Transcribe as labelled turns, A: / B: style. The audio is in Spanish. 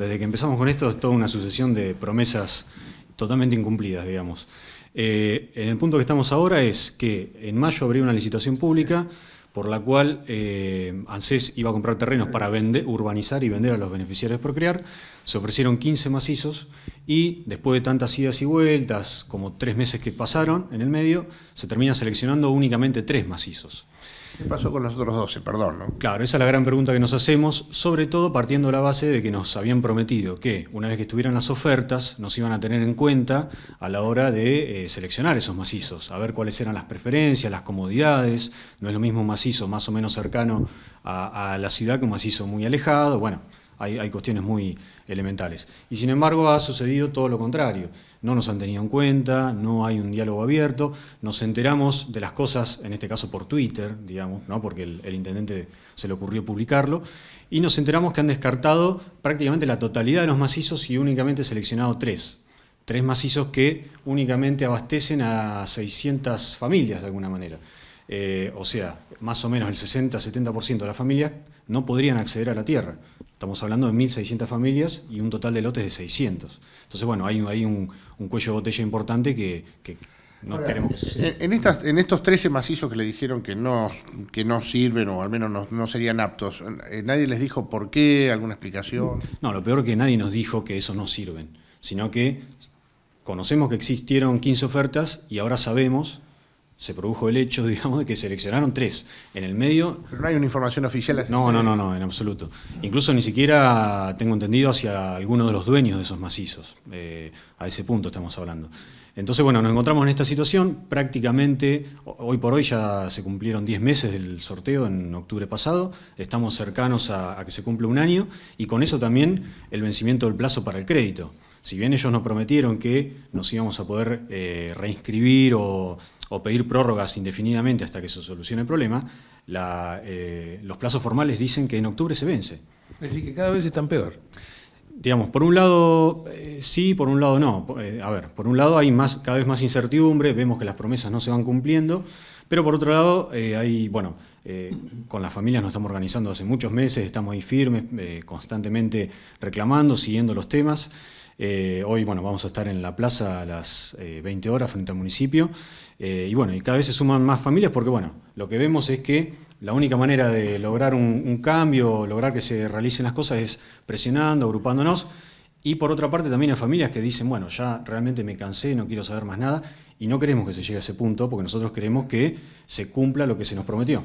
A: Desde que empezamos con esto es toda una sucesión de promesas totalmente incumplidas, digamos. Eh, en el punto que estamos ahora es que en mayo habría una licitación pública por la cual eh, ANSES iba a comprar terrenos para urbanizar y vender a los beneficiarios por crear. Se ofrecieron 15 macizos y después de tantas idas y vueltas, como tres meses que pasaron en el medio, se termina seleccionando únicamente tres macizos. ¿Qué pasó con los otros 12? Perdón, ¿no? Claro, esa es la gran pregunta que nos hacemos, sobre todo partiendo de la base de que nos habían prometido que una vez que estuvieran las ofertas nos iban a tener en cuenta a la hora de eh, seleccionar esos macizos, a ver cuáles eran las preferencias, las comodidades, no es lo mismo un macizo más o menos cercano a, a la ciudad que un macizo muy alejado, bueno hay, cuestiones muy elementales. Y sin embargo ha sucedido todo lo contrario. No nos han tenido en cuenta, no hay un diálogo abierto, nos enteramos de las cosas, en este caso por Twitter, digamos, porque el intendente se le ocurrió publicarlo, y nos enteramos que han descartado prácticamente la totalidad de los macizos y únicamente seleccionado tres tres macizos que únicamente abastecen a 600 familias de alguna manera. Eh, o sea, más o menos el 60-70% de las familias no podrían acceder a la tierra. Estamos hablando de 1.600 familias y un total de lotes de 600. Entonces, bueno, hay, un, cuello de botella importante que, no queremos eh, En, estas, en estos 13 macizos que le dijeron que no, que no sirven o al menos no, serían aptos, eh, ¿nadie les dijo por qué? ¿Alguna explicación? No, lo peor es que nadie nos dijo que esos no sirven, sino que conocemos que existieron 15 ofertas y ahora sabemos se produjo el hecho, digamos, de que seleccionaron tres. En el medio... Pero no hay una información oficial. no, no, no, no, en absoluto. Incluso ni siquiera tengo entendido hacia alguno de los dueños de esos macizos. Eh, a ese punto estamos hablando. Entonces, bueno, nos encontramos en esta situación. Prácticamente, hoy por hoy ya se cumplieron 10 meses del sorteo en octubre pasado. Estamos cercanos a, a que se cumpla un año y con eso también el vencimiento del plazo para el crédito. Si bien ellos nos prometieron que nos íbamos a poder eh, reinscribir o, pedir prórrogas indefinidamente hasta que se solucione el problema, eh, los plazos formales dicen que en octubre se vence. Es decir, que cada vez están peor. Digamos, por un lado eh, sí, por un lado no. a ver, por un lado hay más, cada vez más incertidumbre, vemos que las promesas no se van cumpliendo, pero por otro lado hay, bueno, con las familias nos estamos organizando hace muchos meses, estamos ahí firmes, constantemente reclamando, siguiendo los temas. Eh, hoy, bueno, vamos a estar en la plaza a las 20 eh, horas frente al municipio. Eh, y bueno, y cada vez se suman más familias porque, bueno, lo que vemos es que la única manera de lograr un, un cambio, lograr que se realicen las cosas es presionando, agrupándonos. Y por otra parte también hay familias que dicen, bueno, ya realmente me cansé, no quiero saber más nada, y no queremos que se llegue a ese punto, porque nosotros queremos que se cumpla lo que se nos prometió.